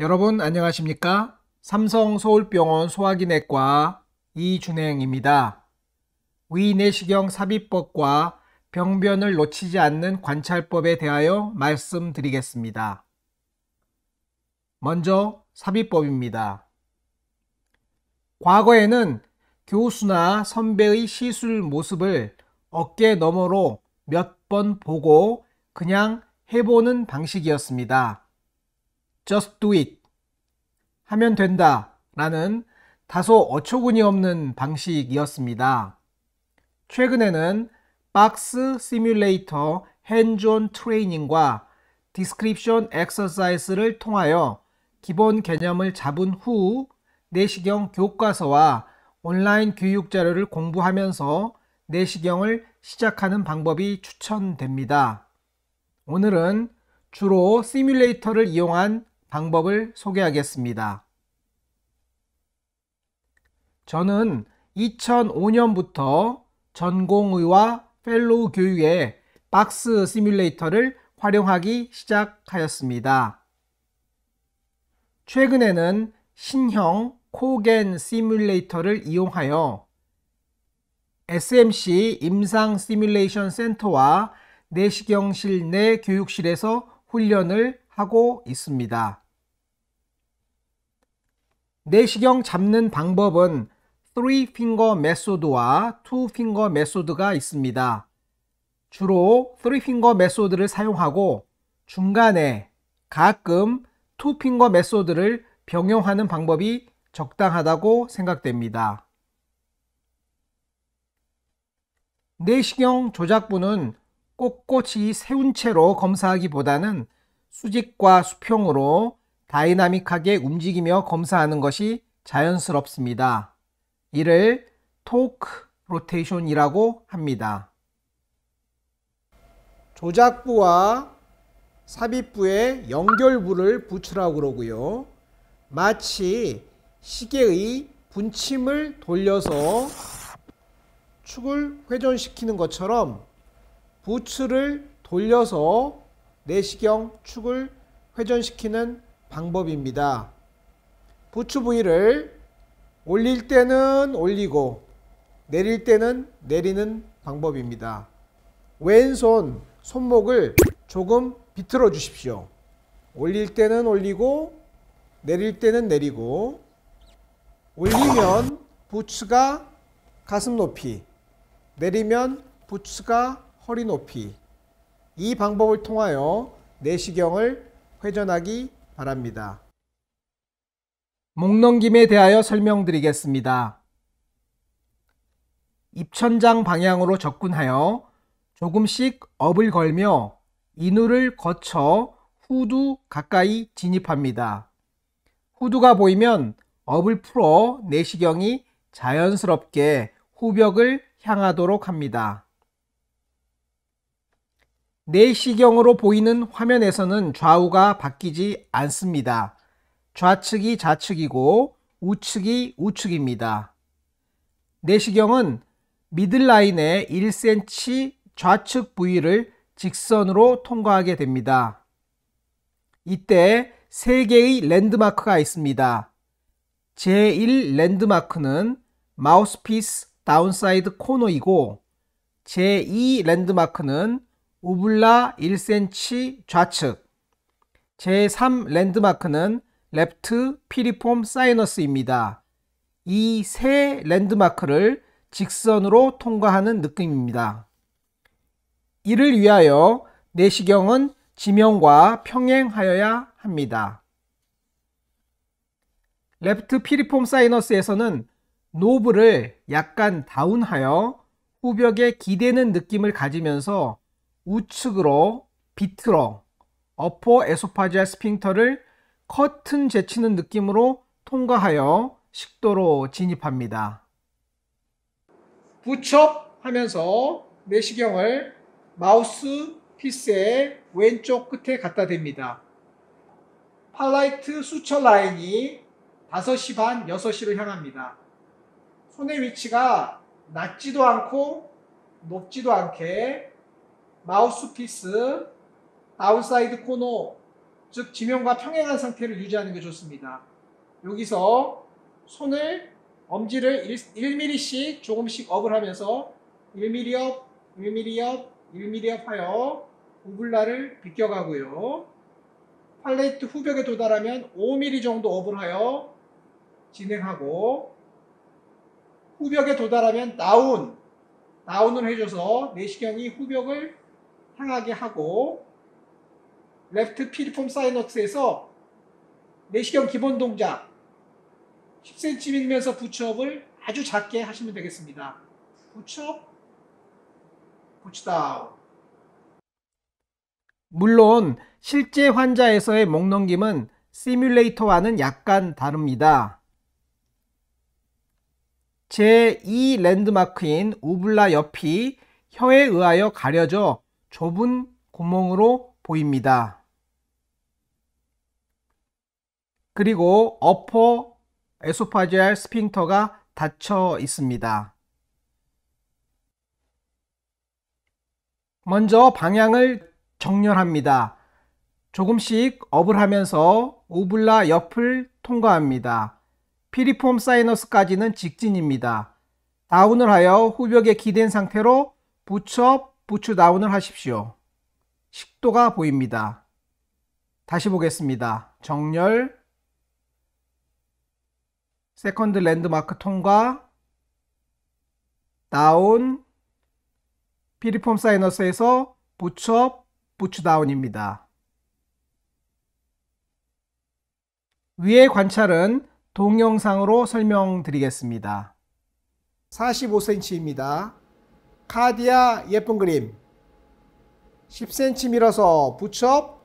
여러분 안녕하십니까? 삼성 서울병원 소화기내과 이준행입니다. 위 내시경 삽입법과 병변을 놓치지 않는 관찰법에 대하여 말씀드리겠습니다. 먼저 삽입법입니다. 과거에는 교수나 선배의 시술 모습을 어깨 너머로 몇 번 보고 그냥 해보는 방식이었습니다. just do it 하면 된다 라는 다소 어처구니 없는 방식이었습니다. 최근에는 박스 시뮬레이터 핸즈온 트레이닝과 디스크립션 엑서사이즈를 통하여 기본 개념을 잡은 후 내시경 교과서와 온라인 교육 자료를 공부하면서 내시경을 시작하는 방법이 추천됩니다. 오늘은 주로 시뮬레이터를 이용한 방법을 소개하겠습니다. 저는 2005년부터 전공의와 펠로우 교육에 박스 시뮬레이터를 활용하기 시작하였습니다. 최근에는 신형 코겐 시뮬레이터를 이용하여 SMC 임상 시뮬레이션 센터와 내시경실 내 교육실에서 훈련을 하고 있습니다. 내시경 잡는 방법은 3-finger 메소드와 2-finger 메소드가 있습니다. 주로 3-finger 메소드를 사용하고 중간에 가끔 2-finger 메소드를 병용하는 방법이 적당하다고 생각됩니다. 내시경 조작부는 꼿꼿이 세운 채로 검사하기보다는 수직과 수평으로 다이나믹하게 움직이며 검사하는 것이 자연스럽습니다. 이를 토크 로테이션이라고 합니다. 조작부와 삽입부의 연결부를 부츠라고 그러고요. 마치 시계의 분침을 돌려서 축을 회전시키는 것처럼 부츠를 돌려서 내시경 축을 회전시키는 방법입니다. 부츠 부위를 올릴 때는 올리고 내릴 때는 내리는 방법입니다. 왼손 손목을 조금 비틀어 주십시오. 올릴 때는 올리고 내릴 때는 내리고 올리면 부츠가 가슴 높이 내리면 부츠가 허리 높이 이 방법을 통하여 내시경을 회전하기 바랍니다. 목넘김에 대하여 설명드리겠습니다. 입천장 방향으로 접근하여 조금씩 업을 걸며 인후를 거쳐 후두 가까이 진입합니다. 후두가 보이면 업을 풀어 내시경이 자연스럽게 후벽을 향하도록 합니다. 내시경으로 보이는 화면에서는 좌우가 바뀌지 않습니다. 좌측이 좌측이고 우측이 우측입니다. 내시경은 미들라인의 1cm 좌측 부위를 직선으로 통과하게 됩니다. 이때 3개의 랜드마크가 있습니다. 제1 랜드마크는 마우스피스 다운사이드 코너이고 제2 랜드마크는 우블라 1cm 좌측 제3 랜드마크는 렙트 피리폼 사이너스입니다. 이 세 랜드마크를 직선으로 통과하는 느낌입니다. 이를 위하여 내시경은 지명과 평행하여야 합니다. 레트 피리폼 사이너스에서는 노브를 약간 다운하여 후벽에 기대는 느낌을 가지면서 우측으로 비틀어 어퍼 에소파지아 스핑터를 커튼 제치는 느낌으로 통과하여 식도로 진입합니다. 부첩 하면서 내시경을 마우스 피스의 왼쪽 끝에 갖다 댑니다. 팔라이트 수처 라인이 5시 반, 6시로 향합니다. 손의 위치가 낮지도 않고 높지도 않게 마우스피스 아웃사이드 코너 즉 지면과 평행한 상태를 유지하는 게 좋습니다. 여기서 손을 엄지를 1, 1mm씩 조금씩 업을 하면서 1mm 업, 1mm 업, 1mm 업 하여 우블라를 비껴가고요. 팔레트 후벽에 도달하면 5mm 정도 업을 하여 진행하고 후벽에 도달하면 다운, 다운을 해줘서 내시경이 후벽을 향하게 하고 레프트 피리폼 사이너스에서 내시경 기본 동작 10cm면서 부추업을 아주 작게 하시면 되겠습니다. 부추업부추다운 물론 실제 환자에서의 목넘김은 시뮬레이터와는 약간 다릅니다. 제2 랜드마크인 우블라 옆이 혀에 의하여 가려져 좁은 구멍으로 보입니다. 그리고 어퍼 에소파지알 스핑터가 닫혀 있습니다. 먼저 방향을 정렬합니다. 조금씩 업을 하면서 우블라 옆을 통과합니다. 피리폼 사이너스까지는 직진입니다. 다운을 하여 후벽에 기댄 상태로 부첩 부추 다운을 하십시오. 식도가 보입니다. 다시 보겠습니다. 정렬 세컨드 랜드마크 통과 다운 피리폼 사이너스에서 부첩 부추 다운입니다. 위의 관찰은 동영상으로 설명드리겠습니다. 45cm입니다. 카디아 예쁜 그림 10cm 밀어서 붙여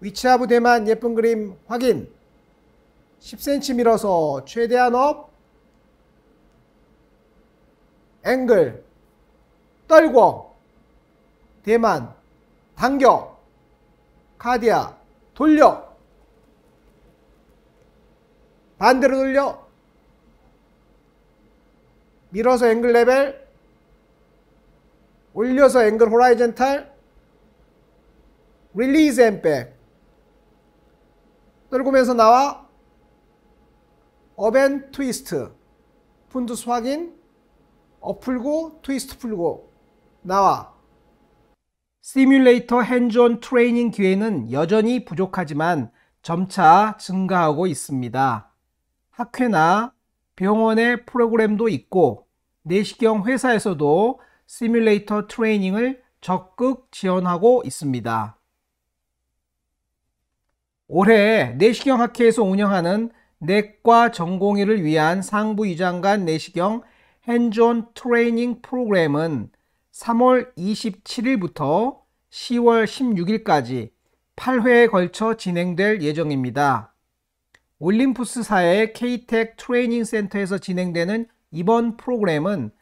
위치하부 대만 예쁜 그림 확인 10cm 밀어서 최대한 업 앵글 떨궈 대만 당겨 카디아 돌려 반대로 돌려 밀어서 앵글 레벨 올려서 앵글 호라이젠탈 릴리즈 앤백 떨구면서 나와 어벤 트위스트 푼드스 확인 어 풀고 트위스트 풀고 나와 시뮬레이터 핸즈온 트레이닝 기회는 여전히 부족하지만 점차 증가하고 있습니다. 학회나 병원의 프로그램도 있고 내시경 회사에서도 시뮬레이터 트레이닝을 적극 지원하고 있습니다. 올해 내시경 학회에서 운영하는 내과 전공의를 위한 상부의장 관 내시경 핸존 트레이닝 프로그램은 3월 27일부터 10월 16일까지 8회에 걸쳐 진행될 예정입니다. 올림푸스사의 K-TEC h 트레이닝 센터에서 진행되는 이번 프로그램은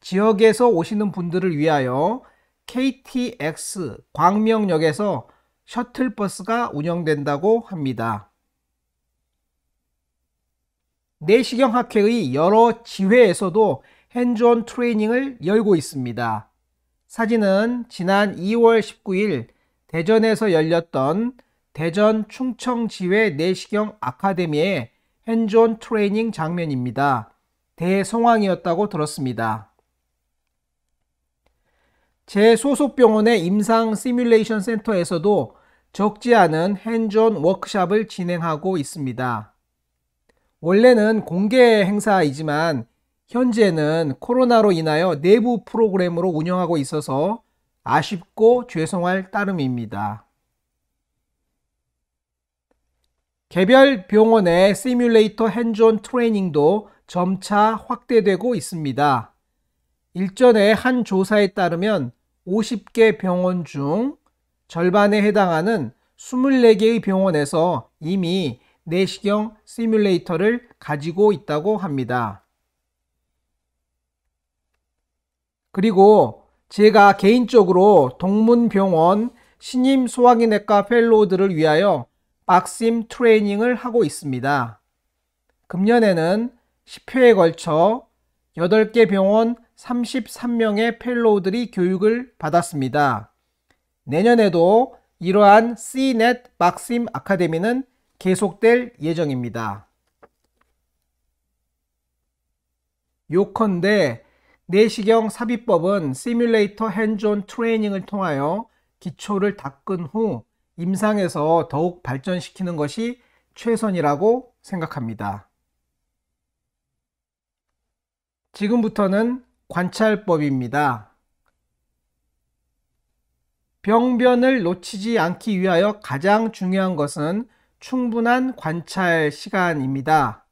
지역에서 오시는 분들을 위하여 KTX 광명역에서 셔틀버스가 운영된다고 합니다. 내시경학회의 여러 지회에서도 핸즈온 트레이닝을 열고 있습니다. 사진은 지난 2월 19일 대전에서 열렸던 대전 충청지회 내시경 아카데미의 핸즈온 트레이닝 장면입니다. 대성황이었다고 들었습니다. 제 소속 병원의 임상 시뮬레이션 센터에서도 적지 않은 핸즈온 워크샵을 진행하고 있습니다. 원래는 공개 행사이지만 현재는 코로나로 인하여 내부 프로그램으로 운영하고 있어서 아쉽고 죄송할 따름입니다. 개별 병원의 시뮬레이터 핸즈온 트레이닝도 점차 확대되고 있습니다. 일전에한 조사에 따르면 50개 병원 중 절반에 해당하는 24개의 병원에서 이미 내시경 시뮬레이터를 가지고 있다고 합니다. 그리고 제가 개인적으로 동문병원 신임 소화기내과 펠로우들을 위하여 박심 트레이닝을 하고 있습니다. 금년에는 10회에 걸쳐 8개 병원 33명의 펠로우들이 교육을 받았습니다. 내년에도 이러한 Cnet 막심 아카데미는 계속될 예정입니다. 요컨대 내시경 삽입법은 시뮬레이터 핸존 트레이닝을 통하여 기초를 닦은 후 임상에서 더욱 발전시키는 것이 최선이라고 생각합니다. 지금부터는 관찰법입니다. 병변을 놓치지 않기 위하여 가장 중요한 것은 충분한 관찰 시간입니다.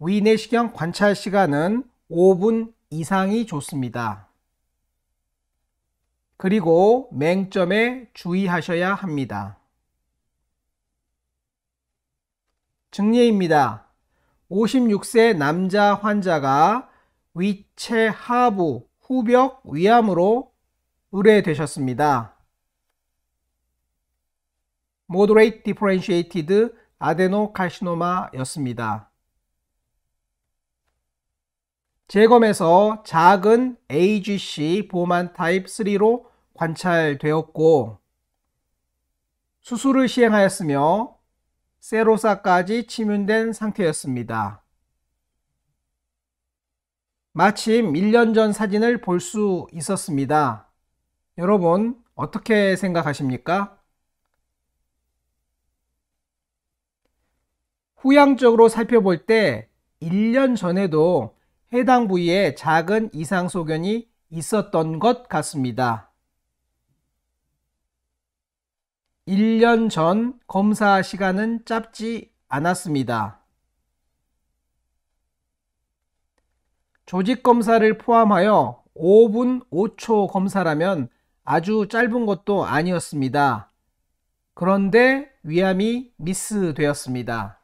위내시경 관찰 시간은 5분 이상이 좋습니다. 그리고 맹점에 주의하셔야 합니다. 증례입니다. 56세 남자 환자가 위체 하부 후벽 위암으로 의뢰되셨습니다. moderate differentiated 아데노칼시노마였습니다. 재검에서 작은 AGC 보만 타입 3로 관찰되었고 수술을 시행하였으며 세로사까지 침윤된 상태였습니다. 마침 1년 전 사진을 볼 수 있었습니다. 여러분, 어떻게 생각하십니까? 후향적으로 살펴볼 때 1년 전에도 해당 부위에 작은 이상 소견이 있었던 것 같습니다. 1년 전 검사 시간은 짧지 않았습니다. 조직 검사를 포함하여 5분 5초 검사라면 아주 짧은 것도 아니었습니다. 그런데 위암이 미스되었습니다.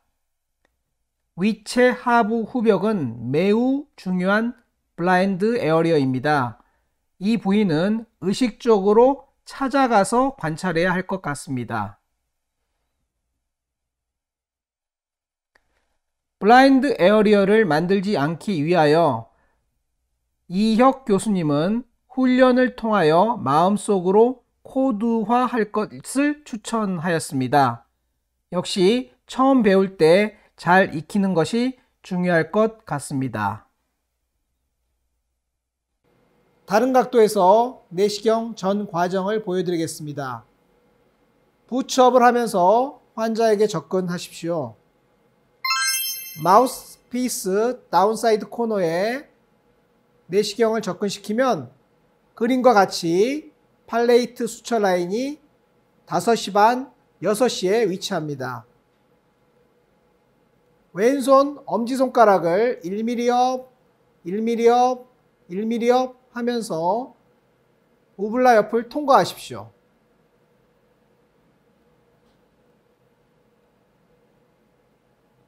위체 하부 후벽은 매우 중요한 블라인드 에어리어입니다. 이 부위는 의식적으로 찾아가서 관찰해야 할 것 같습니다. 블라인드 에어리어를 만들지 않기 위하여 이혁 교수님은 훈련을 통하여 마음속으로 코드화할 것을 추천하였습니다. 역시 처음 배울 때 잘 익히는 것이 중요할 것 같습니다. 다른 각도에서 내시경 전 과정을 보여드리겠습니다. 부업을 하면서 환자에게 접근하십시오. 마우스피스 다운사이드 코너에 내시경을 접근시키면 그림과 같이 팔레이트 수처 라인이 5시 반, 6시에 위치합니다. 왼손 엄지손가락을 1mm 옆, 1mm 옆, 1mm 옆 하면서 오블라 옆을 통과하십시오.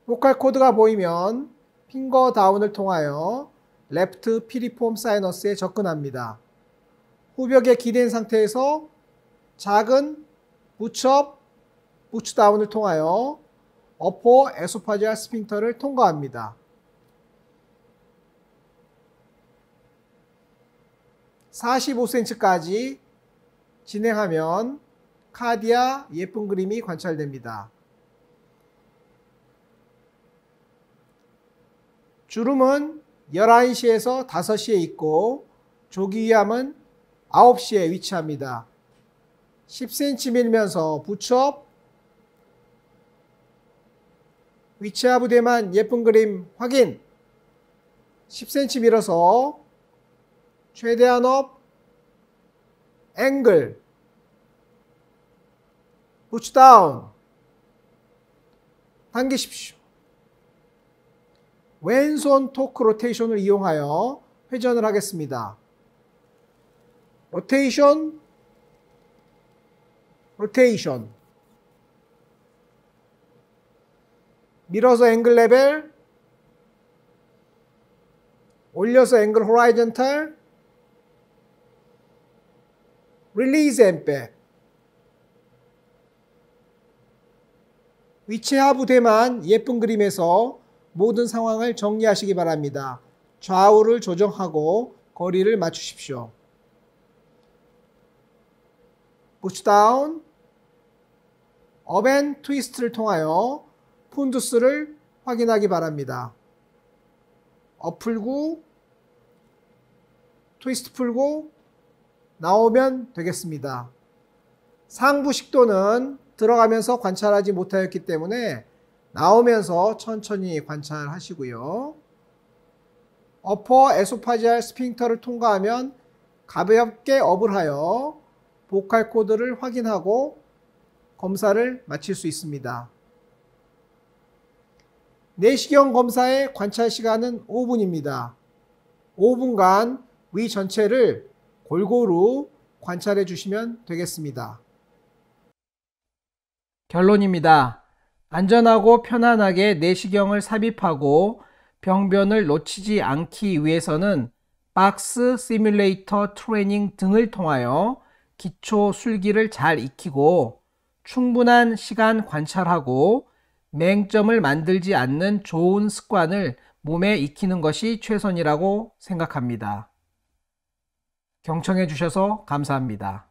보컬 코드가 보이면 핑거 다운을 통하여 레프트 피리폼 사이너스에 접근합니다. 후벽에 기댄 상태에서 작은 부첩, 부츠다운을 통하여 어포 에소파지아 스핀터를 통과합니다. 4 5 c m 까지 진행하면 카디아 예쁜 그림이 관찰됩니다. 주름은 11시에서 5시에 있고 조기암은 위 9시에 위치합니다. 10cm 밀면서 부첩 위치하 부대만 예쁜 그림 확인 10cm 밀어서 최대한 업 앵글 부츠 다운 당기십시오. 왼손 토크 로테이션을 이용하여 회전을 하겠습니다. 로테이션, 로테이션. 밀어서 앵글 레벨, 올려서 앵글 호라이젠탈, 릴리즈 앤백. 위치 하부 대만 예쁜 그림에서 모든 상황을 정리하시기 바랍니다. 좌우를 조정하고 거리를 맞추십시오. 부츠다운, 어벤 트위스트를 통하여 폰두스를 확인하기 바랍니다. 어풀고 트위스트 풀고 나오면 되겠습니다. 상부 식도는 들어가면서 관찰하지 못하였기 때문에 나오면서 천천히 관찰하시고요. 어퍼 에소파지알 스핑터를 통과하면 가볍게 업을 하여 보컬 코드를 확인하고 검사를 마칠 수 있습니다. 내시경 검사의 관찰 시간은 5분입니다. 5분간 위 전체를 골고루 관찰해 주시면 되겠습니다. 결론입니다. 안전하고 편안하게 내시경을 삽입하고 병변을 놓치지 않기 위해서는 박스 시뮬레이터 트레이닝 등을 통하여 기초 술기를 잘 익히고 충분한 시간 관찰하고 맹점을 만들지 않는 좋은 습관을 몸에 익히는 것이 최선이라고 생각합니다. 경청해 주셔서 감사합니다.